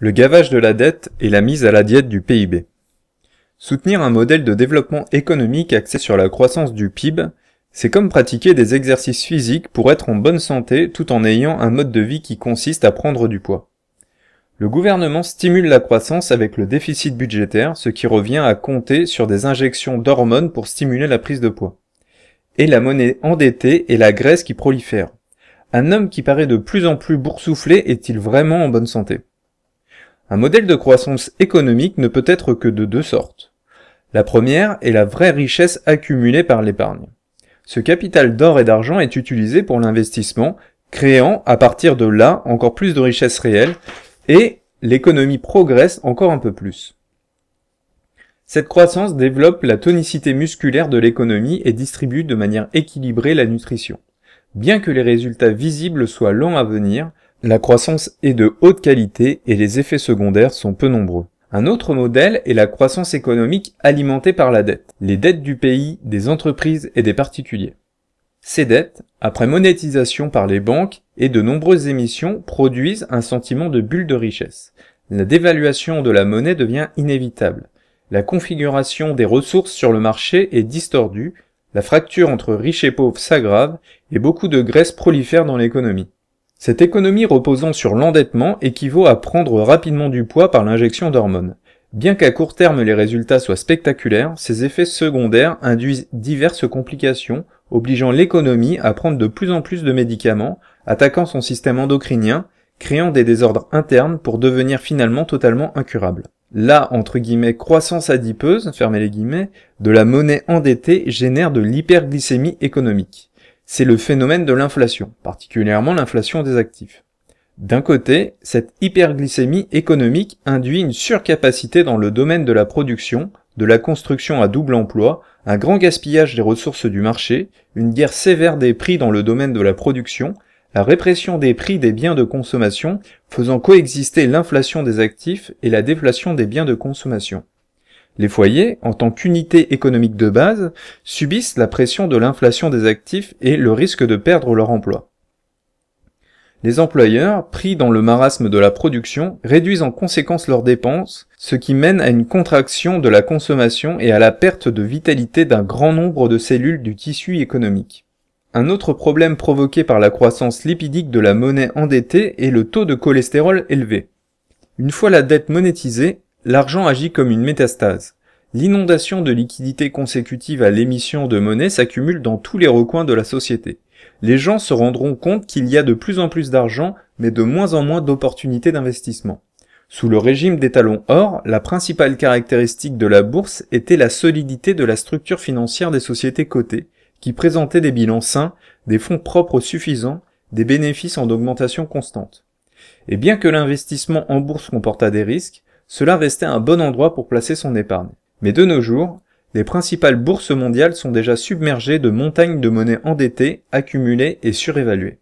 le gavage de la dette et la mise à la diète du PIB. Soutenir un modèle de développement économique axé sur la croissance du PIB, c'est comme pratiquer des exercices physiques pour être en bonne santé tout en ayant un mode de vie qui consiste à prendre du poids. Le gouvernement stimule la croissance avec le déficit budgétaire, ce qui revient à compter sur des injections d'hormones pour stimuler la prise de poids. Et la monnaie endettée et la graisse qui prolifèrent. Un homme qui paraît de plus en plus boursouflé est-il vraiment en bonne santé un modèle de croissance économique ne peut être que de deux sortes. La première est la vraie richesse accumulée par l'épargne. Ce capital d'or et d'argent est utilisé pour l'investissement, créant à partir de là encore plus de richesses réelles, et l'économie progresse encore un peu plus. Cette croissance développe la tonicité musculaire de l'économie et distribue de manière équilibrée la nutrition. Bien que les résultats visibles soient longs à venir, la croissance est de haute qualité et les effets secondaires sont peu nombreux. Un autre modèle est la croissance économique alimentée par la dette, les dettes du pays, des entreprises et des particuliers. Ces dettes, après monétisation par les banques et de nombreuses émissions, produisent un sentiment de bulle de richesse. La dévaluation de la monnaie devient inévitable. La configuration des ressources sur le marché est distordue, la fracture entre riches et pauvres s'aggrave et beaucoup de graisse prolifère dans l'économie. Cette économie reposant sur l'endettement équivaut à prendre rapidement du poids par l'injection d'hormones. Bien qu'à court terme les résultats soient spectaculaires, ces effets secondaires induisent diverses complications, obligeant l'économie à prendre de plus en plus de médicaments, attaquant son système endocrinien, créant des désordres internes pour devenir finalement totalement incurable. Là, entre guillemets croissance adipeuse, fermez les guillemets, de la monnaie endettée génère de l'hyperglycémie économique c'est le phénomène de l'inflation, particulièrement l'inflation des actifs. D'un côté, cette hyperglycémie économique induit une surcapacité dans le domaine de la production, de la construction à double emploi, un grand gaspillage des ressources du marché, une guerre sévère des prix dans le domaine de la production, la répression des prix des biens de consommation, faisant coexister l'inflation des actifs et la déflation des biens de consommation. Les foyers, en tant qu'unité économique de base, subissent la pression de l'inflation des actifs et le risque de perdre leur emploi. Les employeurs, pris dans le marasme de la production, réduisent en conséquence leurs dépenses, ce qui mène à une contraction de la consommation et à la perte de vitalité d'un grand nombre de cellules du tissu économique. Un autre problème provoqué par la croissance lipidique de la monnaie endettée est le taux de cholestérol élevé. Une fois la dette monétisée, L'argent agit comme une métastase. L'inondation de liquidités consécutive à l'émission de monnaie s'accumule dans tous les recoins de la société. Les gens se rendront compte qu'il y a de plus en plus d'argent, mais de moins en moins d'opportunités d'investissement. Sous le régime des talons or, la principale caractéristique de la bourse était la solidité de la structure financière des sociétés cotées, qui présentaient des bilans sains, des fonds propres suffisants, des bénéfices en augmentation constante. Et bien que l'investissement en bourse comportât des risques, cela restait un bon endroit pour placer son épargne. Mais de nos jours, les principales bourses mondiales sont déjà submergées de montagnes de monnaies endettées, accumulées et surévaluées.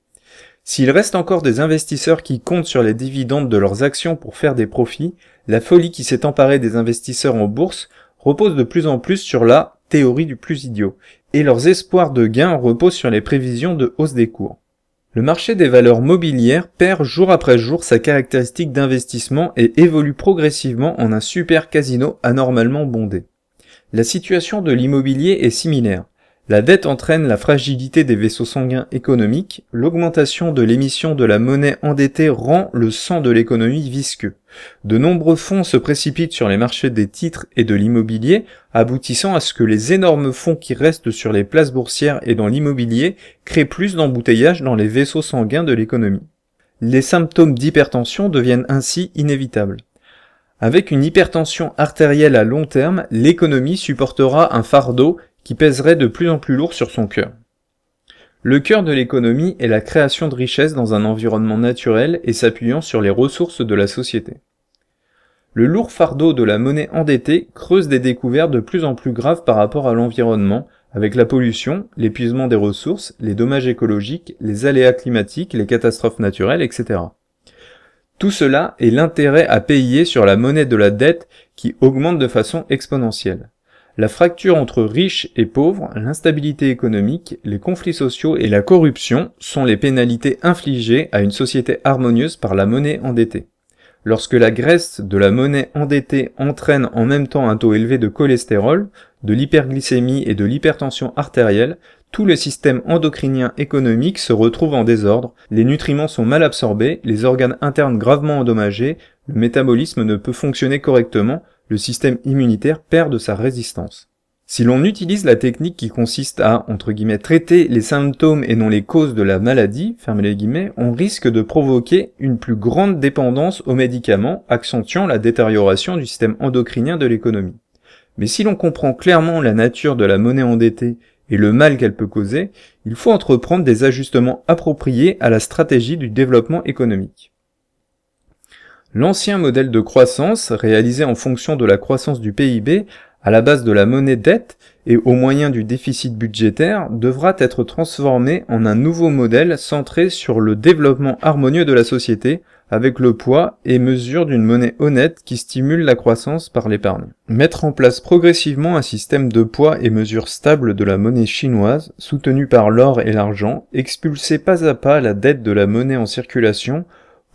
S'il reste encore des investisseurs qui comptent sur les dividendes de leurs actions pour faire des profits, la folie qui s'est emparée des investisseurs en bourse repose de plus en plus sur la théorie du plus idiot, et leurs espoirs de gains reposent sur les prévisions de hausse des cours. Le marché des valeurs mobilières perd jour après jour sa caractéristique d'investissement et évolue progressivement en un super casino anormalement bondé. La situation de l'immobilier est similaire. La dette entraîne la fragilité des vaisseaux sanguins économiques, l'augmentation de l'émission de la monnaie endettée rend le sang de l'économie visqueux. De nombreux fonds se précipitent sur les marchés des titres et de l'immobilier, aboutissant à ce que les énormes fonds qui restent sur les places boursières et dans l'immobilier créent plus d'embouteillages dans les vaisseaux sanguins de l'économie. Les symptômes d'hypertension deviennent ainsi inévitables. Avec une hypertension artérielle à long terme, l'économie supportera un fardeau qui pèserait de plus en plus lourd sur son cœur. Le cœur de l'économie est la création de richesses dans un environnement naturel et s'appuyant sur les ressources de la société. Le lourd fardeau de la monnaie endettée creuse des découvertes de plus en plus graves par rapport à l'environnement, avec la pollution, l'épuisement des ressources, les dommages écologiques, les aléas climatiques, les catastrophes naturelles, etc. Tout cela est l'intérêt à payer sur la monnaie de la dette qui augmente de façon exponentielle la fracture entre riches et pauvres, l'instabilité économique, les conflits sociaux et la corruption sont les pénalités infligées à une société harmonieuse par la monnaie endettée. Lorsque la graisse de la monnaie endettée entraîne en même temps un taux élevé de cholestérol, de l'hyperglycémie et de l'hypertension artérielle, tout le système endocrinien économique se retrouve en désordre, les nutriments sont mal absorbés, les organes internes gravement endommagés, le métabolisme ne peut fonctionner correctement, le système immunitaire perd de sa résistance. Si l'on utilise la technique qui consiste à, entre guillemets, traiter les symptômes et non les causes de la maladie, fermez les guillemets, on risque de provoquer une plus grande dépendance aux médicaments, accentuant la détérioration du système endocrinien de l'économie. Mais si l'on comprend clairement la nature de la monnaie endettée et le mal qu'elle peut causer, il faut entreprendre des ajustements appropriés à la stratégie du développement économique. L'ancien modèle de croissance, réalisé en fonction de la croissance du PIB, à la base de la monnaie dette et au moyen du déficit budgétaire, devra être transformé en un nouveau modèle centré sur le développement harmonieux de la société, avec le poids et mesure d'une monnaie honnête qui stimule la croissance par l'épargne. Mettre en place progressivement un système de poids et mesure stable de la monnaie chinoise, soutenu par l'or et l'argent, expulser pas à pas la dette de la monnaie en circulation,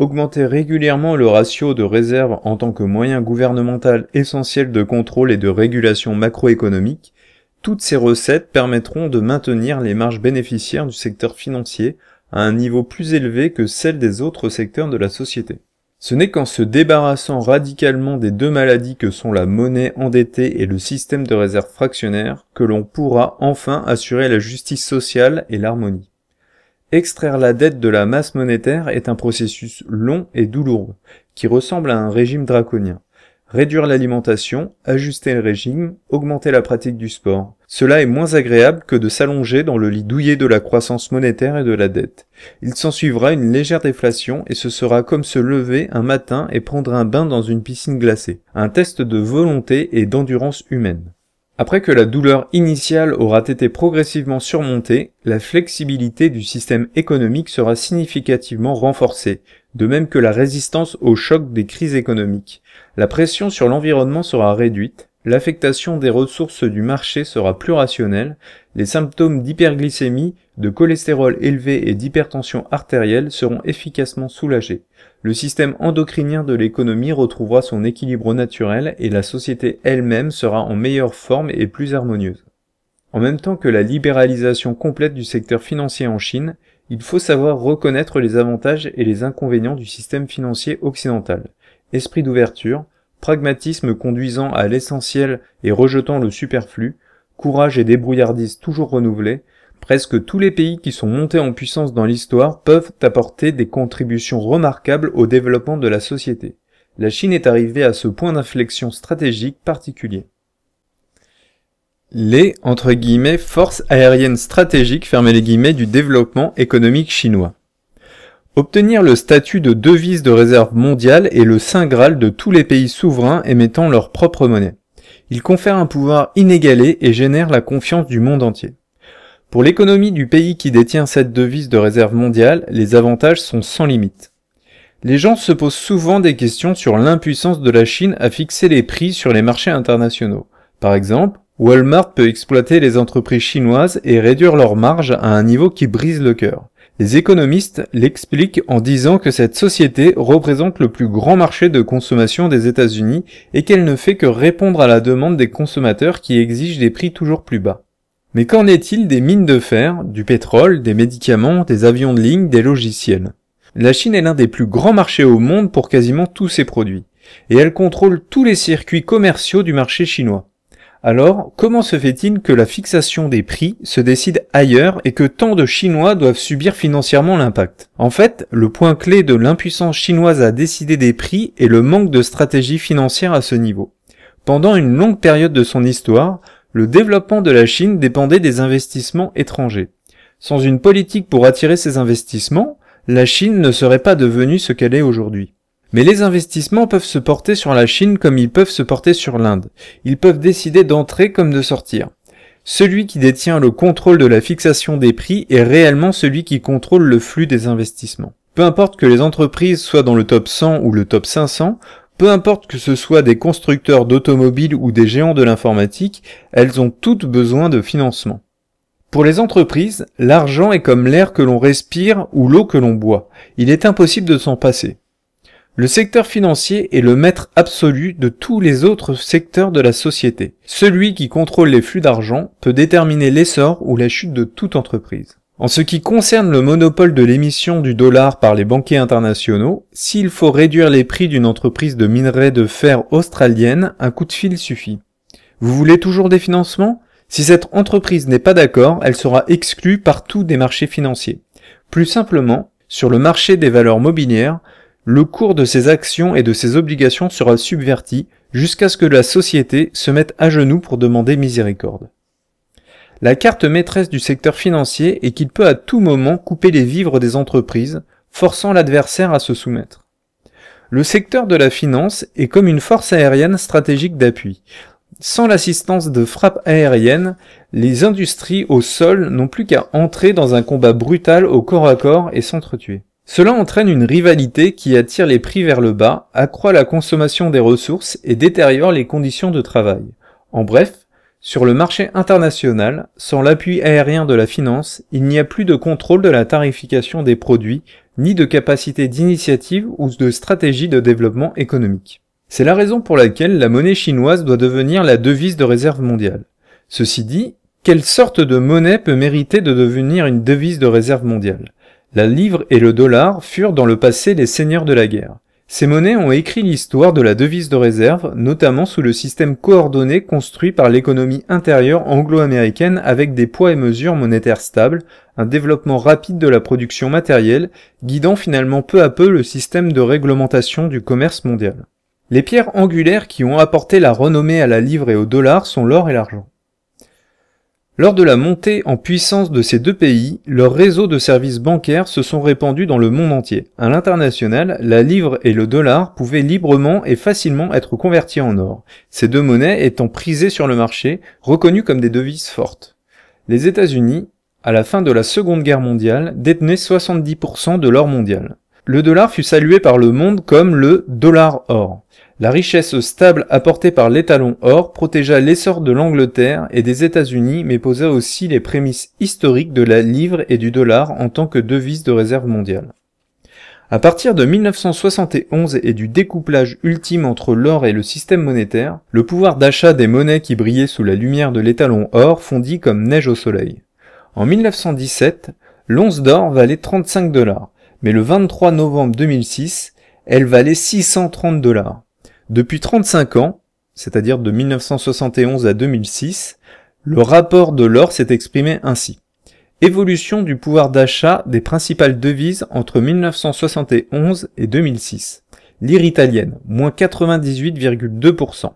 augmenter régulièrement le ratio de réserve en tant que moyen gouvernemental essentiel de contrôle et de régulation macroéconomique, toutes ces recettes permettront de maintenir les marges bénéficiaires du secteur financier à un niveau plus élevé que celle des autres secteurs de la société. Ce n'est qu'en se débarrassant radicalement des deux maladies que sont la monnaie endettée et le système de réserve fractionnaire que l'on pourra enfin assurer la justice sociale et l'harmonie. Extraire la dette de la masse monétaire est un processus long et douloureux, qui ressemble à un régime draconien. Réduire l'alimentation, ajuster le régime, augmenter la pratique du sport. Cela est moins agréable que de s'allonger dans le lit douillet de la croissance monétaire et de la dette. Il s'ensuivra une légère déflation et ce sera comme se lever un matin et prendre un bain dans une piscine glacée. Un test de volonté et d'endurance humaine. Après que la douleur initiale aura été progressivement surmontée, la flexibilité du système économique sera significativement renforcée, de même que la résistance au choc des crises économiques. La pression sur l'environnement sera réduite, l'affectation des ressources du marché sera plus rationnelle, les symptômes d'hyperglycémie de cholestérol élevé et d'hypertension artérielle seront efficacement soulagés. Le système endocrinien de l'économie retrouvera son équilibre naturel et la société elle-même sera en meilleure forme et plus harmonieuse. En même temps que la libéralisation complète du secteur financier en Chine, il faut savoir reconnaître les avantages et les inconvénients du système financier occidental. Esprit d'ouverture, pragmatisme conduisant à l'essentiel et rejetant le superflu, courage et débrouillardise toujours renouvelés, Presque tous les pays qui sont montés en puissance dans l'histoire peuvent apporter des contributions remarquables au développement de la société. La Chine est arrivée à ce point d'inflexion stratégique particulier. Les entre guillemets, forces aériennes stratégiques fermaient les guillemets, du développement économique chinois. Obtenir le statut de devise de réserve mondiale est le saint graal de tous les pays souverains émettant leur propre monnaie. Il confère un pouvoir inégalé et génère la confiance du monde entier. Pour l'économie du pays qui détient cette devise de réserve mondiale, les avantages sont sans limite. Les gens se posent souvent des questions sur l'impuissance de la Chine à fixer les prix sur les marchés internationaux. Par exemple, Walmart peut exploiter les entreprises chinoises et réduire leurs marges à un niveau qui brise le cœur. Les économistes l'expliquent en disant que cette société représente le plus grand marché de consommation des États-Unis et qu'elle ne fait que répondre à la demande des consommateurs qui exigent des prix toujours plus bas. Mais qu'en est-il des mines de fer, du pétrole, des médicaments, des avions de ligne, des logiciels La Chine est l'un des plus grands marchés au monde pour quasiment tous ses produits, et elle contrôle tous les circuits commerciaux du marché chinois. Alors, comment se fait-il que la fixation des prix se décide ailleurs et que tant de Chinois doivent subir financièrement l'impact En fait, le point clé de l'impuissance chinoise à décider des prix est le manque de stratégie financière à ce niveau. Pendant une longue période de son histoire, le développement de la Chine dépendait des investissements étrangers. Sans une politique pour attirer ces investissements, la Chine ne serait pas devenue ce qu'elle est aujourd'hui. Mais les investissements peuvent se porter sur la Chine comme ils peuvent se porter sur l'Inde. Ils peuvent décider d'entrer comme de sortir. Celui qui détient le contrôle de la fixation des prix est réellement celui qui contrôle le flux des investissements. Peu importe que les entreprises soient dans le top 100 ou le top 500, peu importe que ce soit des constructeurs d'automobiles ou des géants de l'informatique, elles ont toutes besoin de financement. Pour les entreprises, l'argent est comme l'air que l'on respire ou l'eau que l'on boit. Il est impossible de s'en passer. Le secteur financier est le maître absolu de tous les autres secteurs de la société. Celui qui contrôle les flux d'argent peut déterminer l'essor ou la chute de toute entreprise. En ce qui concerne le monopole de l'émission du dollar par les banquiers internationaux, s'il faut réduire les prix d'une entreprise de minerai de fer australienne, un coup de fil suffit. Vous voulez toujours des financements Si cette entreprise n'est pas d'accord, elle sera exclue partout des marchés financiers. Plus simplement, sur le marché des valeurs mobilières, le cours de ses actions et de ses obligations sera subverti jusqu'à ce que la société se mette à genoux pour demander miséricorde la carte maîtresse du secteur financier est qu'il peut à tout moment couper les vivres des entreprises, forçant l'adversaire à se soumettre. Le secteur de la finance est comme une force aérienne stratégique d'appui. Sans l'assistance de frappes aériennes, les industries au sol n'ont plus qu'à entrer dans un combat brutal au corps à corps et s'entretuer. Cela entraîne une rivalité qui attire les prix vers le bas, accroît la consommation des ressources et détériore les conditions de travail. En bref, sur le marché international, sans l'appui aérien de la finance, il n'y a plus de contrôle de la tarification des produits, ni de capacité d'initiative ou de stratégie de développement économique. C'est la raison pour laquelle la monnaie chinoise doit devenir la devise de réserve mondiale. Ceci dit, quelle sorte de monnaie peut mériter de devenir une devise de réserve mondiale La livre et le dollar furent dans le passé les seigneurs de la guerre. Ces monnaies ont écrit l'histoire de la devise de réserve, notamment sous le système coordonné construit par l'économie intérieure anglo-américaine avec des poids et mesures monétaires stables, un développement rapide de la production matérielle, guidant finalement peu à peu le système de réglementation du commerce mondial. Les pierres angulaires qui ont apporté la renommée à la livre et au dollar sont l'or et l'argent. Lors de la montée en puissance de ces deux pays, leurs réseaux de services bancaires se sont répandus dans le monde entier. À l'international, la livre et le dollar pouvaient librement et facilement être convertis en or, ces deux monnaies étant prisées sur le marché, reconnues comme des devises fortes. Les États-Unis, à la fin de la Seconde Guerre mondiale, détenaient 70% de l'or mondial. Le dollar fut salué par le monde comme le dollar or. La richesse stable apportée par l'étalon or protégea l'essor de l'Angleterre et des États-Unis mais posa aussi les prémices historiques de la livre et du dollar en tant que devise de réserve mondiale. À partir de 1971 et du découplage ultime entre l'or et le système monétaire, le pouvoir d'achat des monnaies qui brillaient sous la lumière de l'étalon or fondit comme neige au soleil. En 1917, l'once d'or valait 35 dollars, mais le 23 novembre 2006, elle valait 630 dollars. Depuis 35 ans, c'est-à-dire de 1971 à 2006, le rapport de l'or s'est exprimé ainsi. Évolution du pouvoir d'achat des principales devises entre 1971 et 2006. Lire italienne, moins 98,2%.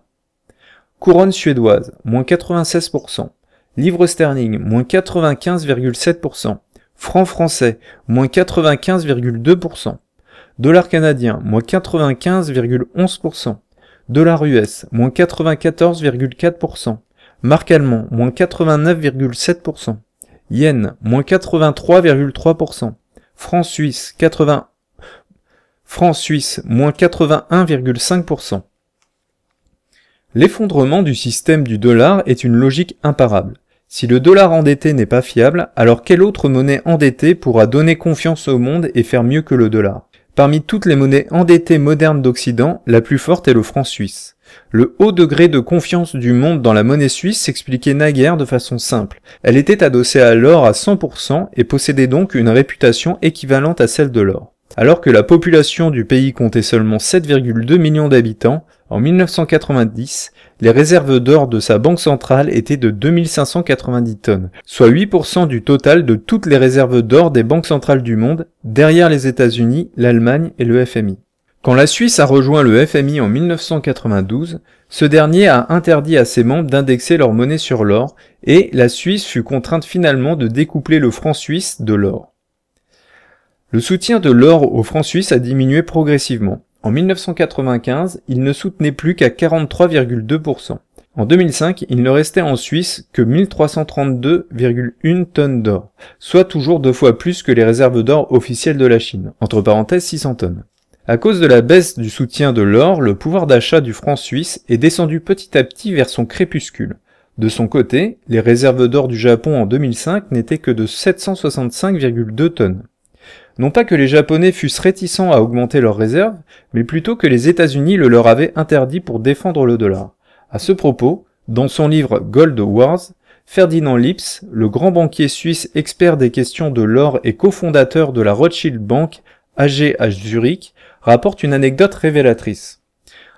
Couronne suédoise, moins 96%. Livre sterling, moins 95,7%. Franc français, moins 95,2%. Dollar canadien, moins 95,11%. Dollar US, moins 94,4%. Marque allemand, moins 89,7%. Yen, moins 83,3%. Franc suisse, 80... Franc suisse, moins 81,5%. L'effondrement du système du dollar est une logique imparable. Si le dollar endetté n'est pas fiable, alors quelle autre monnaie endettée pourra donner confiance au monde et faire mieux que le dollar Parmi toutes les monnaies endettées modernes d'Occident, la plus forte est le franc suisse. Le haut degré de confiance du monde dans la monnaie suisse s'expliquait naguère de façon simple. Elle était adossée à l'or à 100% et possédait donc une réputation équivalente à celle de l'or. Alors que la population du pays comptait seulement 7,2 millions d'habitants, en 1990, les réserves d'or de sa banque centrale étaient de 2590 tonnes, soit 8% du total de toutes les réserves d'or des banques centrales du monde, derrière les États-Unis, l'Allemagne et le FMI. Quand la Suisse a rejoint le FMI en 1992, ce dernier a interdit à ses membres d'indexer leur monnaie sur l'or et la Suisse fut contrainte finalement de découpler le franc suisse de l'or. Le soutien de l'or au franc suisse a diminué progressivement. En 1995, il ne soutenait plus qu'à 43,2%. En 2005, il ne restait en Suisse que 1332,1 tonnes d'or, soit toujours deux fois plus que les réserves d'or officielles de la Chine, entre parenthèses 600 tonnes. À cause de la baisse du soutien de l'or, le pouvoir d'achat du franc suisse est descendu petit à petit vers son crépuscule. De son côté, les réserves d'or du Japon en 2005 n'étaient que de 765,2 tonnes. Non pas que les Japonais fussent réticents à augmenter leurs réserves, mais plutôt que les États-Unis le leur avaient interdit pour défendre le dollar. À ce propos, dans son livre Gold Wars, Ferdinand Lips, le grand banquier suisse expert des questions de l'or et cofondateur de la Rothschild Bank AG à Zurich, rapporte une anecdote révélatrice.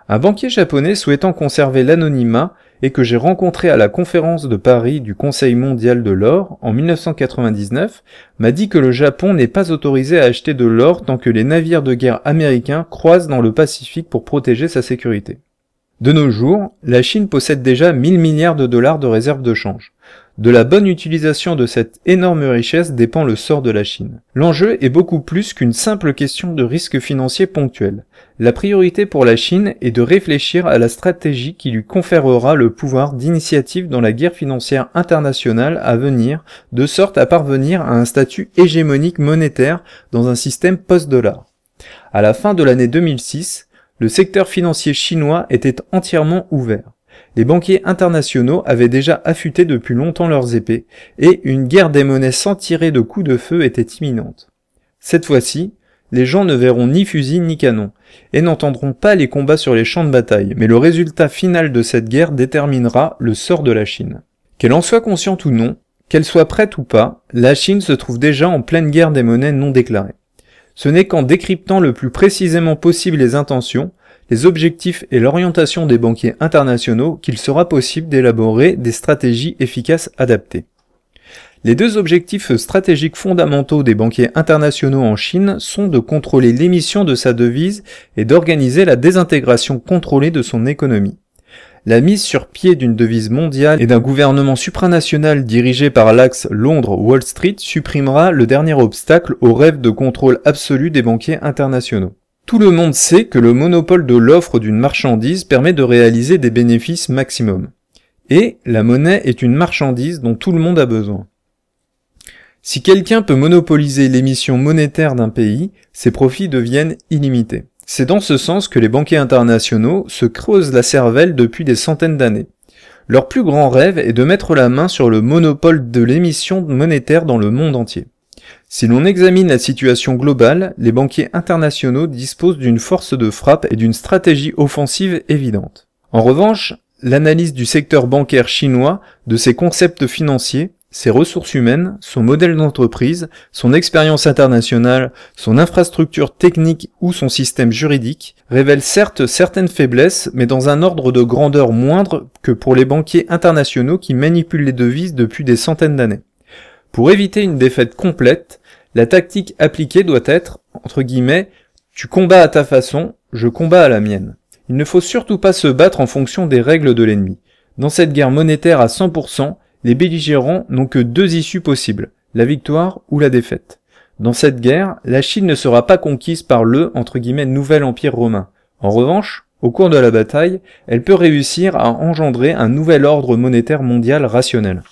Un banquier japonais souhaitant conserver l'anonymat et que j'ai rencontré à la conférence de Paris du Conseil mondial de l'or en 1999, m'a dit que le Japon n'est pas autorisé à acheter de l'or tant que les navires de guerre américains croisent dans le Pacifique pour protéger sa sécurité. De nos jours, la Chine possède déjà 1000 milliards de dollars de réserves de change. De la bonne utilisation de cette énorme richesse dépend le sort de la Chine. L'enjeu est beaucoup plus qu'une simple question de risque financier ponctuel. La priorité pour la Chine est de réfléchir à la stratégie qui lui conférera le pouvoir d'initiative dans la guerre financière internationale à venir, de sorte à parvenir à un statut hégémonique monétaire dans un système post-dollar. À la fin de l'année 2006, le secteur financier chinois était entièrement ouvert. Les banquiers internationaux avaient déjà affûté depuis longtemps leurs épées, et une guerre des monnaies sans tirer de coups de feu était imminente. Cette fois-ci, les gens ne verront ni fusils ni canons, et n'entendront pas les combats sur les champs de bataille, mais le résultat final de cette guerre déterminera le sort de la Chine. Qu'elle en soit consciente ou non, qu'elle soit prête ou pas, la Chine se trouve déjà en pleine guerre des monnaies non déclarées. Ce n'est qu'en décryptant le plus précisément possible les intentions les objectifs et l'orientation des banquiers internationaux qu'il sera possible d'élaborer des stratégies efficaces adaptées. Les deux objectifs stratégiques fondamentaux des banquiers internationaux en Chine sont de contrôler l'émission de sa devise et d'organiser la désintégration contrôlée de son économie. La mise sur pied d'une devise mondiale et d'un gouvernement supranational dirigé par l'axe Londres-Wall Street supprimera le dernier obstacle au rêve de contrôle absolu des banquiers internationaux. Tout le monde sait que le monopole de l'offre d'une marchandise permet de réaliser des bénéfices maximum. Et la monnaie est une marchandise dont tout le monde a besoin. Si quelqu'un peut monopoliser l'émission monétaire d'un pays, ses profits deviennent illimités. C'est dans ce sens que les banquiers internationaux se creusent la cervelle depuis des centaines d'années. Leur plus grand rêve est de mettre la main sur le monopole de l'émission monétaire dans le monde entier. Si l'on examine la situation globale, les banquiers internationaux disposent d'une force de frappe et d'une stratégie offensive évidente. En revanche, l'analyse du secteur bancaire chinois, de ses concepts financiers, ses ressources humaines, son modèle d'entreprise, son expérience internationale, son infrastructure technique ou son système juridique révèle certes certaines faiblesses, mais dans un ordre de grandeur moindre que pour les banquiers internationaux qui manipulent les devises depuis des centaines d'années. Pour éviter une défaite complète, la tactique appliquée doit être, entre guillemets, tu combats à ta façon, je combats à la mienne. Il ne faut surtout pas se battre en fonction des règles de l'ennemi. Dans cette guerre monétaire à 100%, les belligérants n'ont que deux issues possibles, la victoire ou la défaite. Dans cette guerre, la Chine ne sera pas conquise par le entre guillemets, nouvel empire romain. En revanche, au cours de la bataille, elle peut réussir à engendrer un nouvel ordre monétaire mondial rationnel.